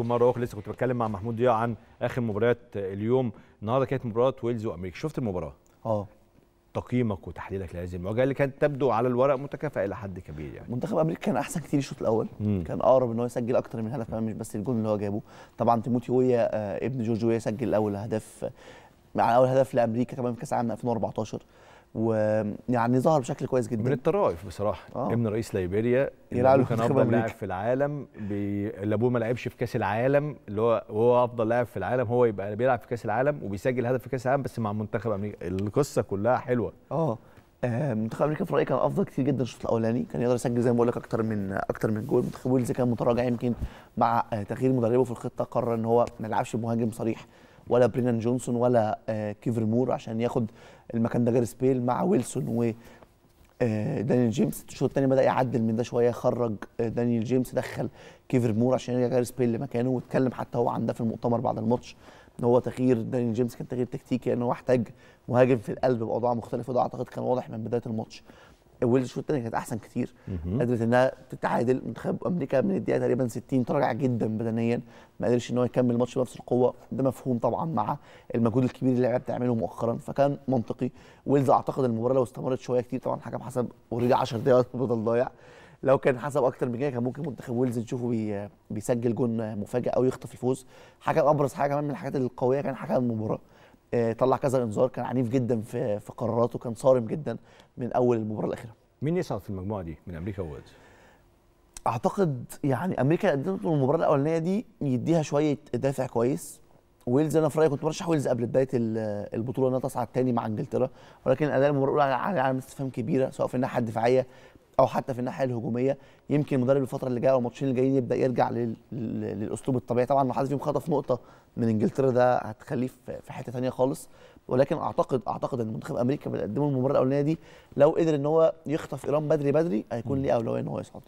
تكون مره اخرى لسه كنت بتكلم مع محمود ضياء عن اخر مباريات اليوم النهارده كانت مباراه ويلز وامريكا شفت المباراه اه تقييمك وتحليلك لهذه المواجهه اللي كانت تبدو على الورق متكافئه الى حد كبير يعني منتخب امريكا كان احسن كتير الشوط الاول مم. كان اقرب ان هو يسجل اكتر من هدف مش بس الجون اللي هو جابه طبعا تيموتي ويا آه، ابن جورج ويا سجل اول هدف آه، مع اول هدف لامريكا كمان في كاس العالم 2014 ويعني ظهر بشكل كويس جدا من الطرائف بصراحه آه. ابن رئيس ليبيريا اللي كان افضل لاعب في العالم بي... اللي ابوه ما لعبش في كاس العالم اللي هو هو افضل لاعب في العالم هو يبقى بيلعب في كاس العالم وبيسجل هدف في كاس العالم بس مع منتخب امريكا القصه كلها حلوه اه, آه، منتخب امريكا في رايي كان افضل كتير جدا الشوط الاولاني كان يقدر يسجل زي ما بقول لك اكتر من اكتر من جول منتخب ويلز كان متراجع يمكن مع تغيير مدربه في الخطه قرر ان هو ما يلعبش بمهاجم صريح ولا برينان جونسون ولا آه، كيفر مور عشان ياخد المكان ده جاريس بيل مع ويلسون و آه، دانيال جيمس الشوط الثاني بدا يعدل من ده شويه خرج آه، دانيال جيمس دخل كيفر مور عشان يرجع جاريس بيل لمكانه واتكلم حتى هو عن ده في المؤتمر بعد الماتش ان هو تغيير دانيال جيمس كان تغيير تكتيكي ان هو احتاج مهاجم في القلب باوضاع مختلفه وده اعتقد كان واضح من بدايه الماتش والشوط الثاني كانت احسن كتير قدرت انها تتعادل منتخب امريكا من الدقيقه تقريبا 60 تراجع جدا بدنيا ما قدرش ان هو يكمل الماتش بنفس القوه ده مفهوم طبعا مع المجهود الكبير اللي اللعيبه بتعمله مؤخرا فكان منطقي ويلز اعتقد المباراه لو استمرت شويه كتير طبعا الحكم حسب اوريدي 10 دقائق بدل ضايع لو كان حسب اكتر من كده كان ممكن منتخب ويلز نشوفه بي بيسجل جون مفاجئ او يخطف الفوز حكم ابرز حاجه كمان من الحاجات القويه كان حكم المباراه آه، طلع كذا انذار كان عنيف جدا في في قراراته كان صارم جدا من اول المباراه الاخيره مين يصعد في المجموعه دي من امريكا وويلز اعتقد يعني امريكا قدمت المباراه الاولانيه دي يديها شويه دافع كويس ويلز انا في رايي كنت مرشح ويلز قبل بدايه البطوله انها تصعد تاني مع انجلترا ولكن اداء المباراه الاولى على علامه استفهام كبيره سواء في الناحيه الدفاعيه او حتى في الناحيه الهجوميه يمكن المدرب الفتره اللي جايه او الماتشين اللي جايين يبدا يرجع للاسلوب الطبيعي طبعا لو حد فيهم خطف نقطه من انجلترا ده هتخليه في حته ثانيه خالص ولكن اعتقد اعتقد ان منتخب امريكا بيقدمه المباراه الاولانيه دي لو قدر ان هو يخطف ايران بدري بدري هيكون ليه اولويه ان هو يصعد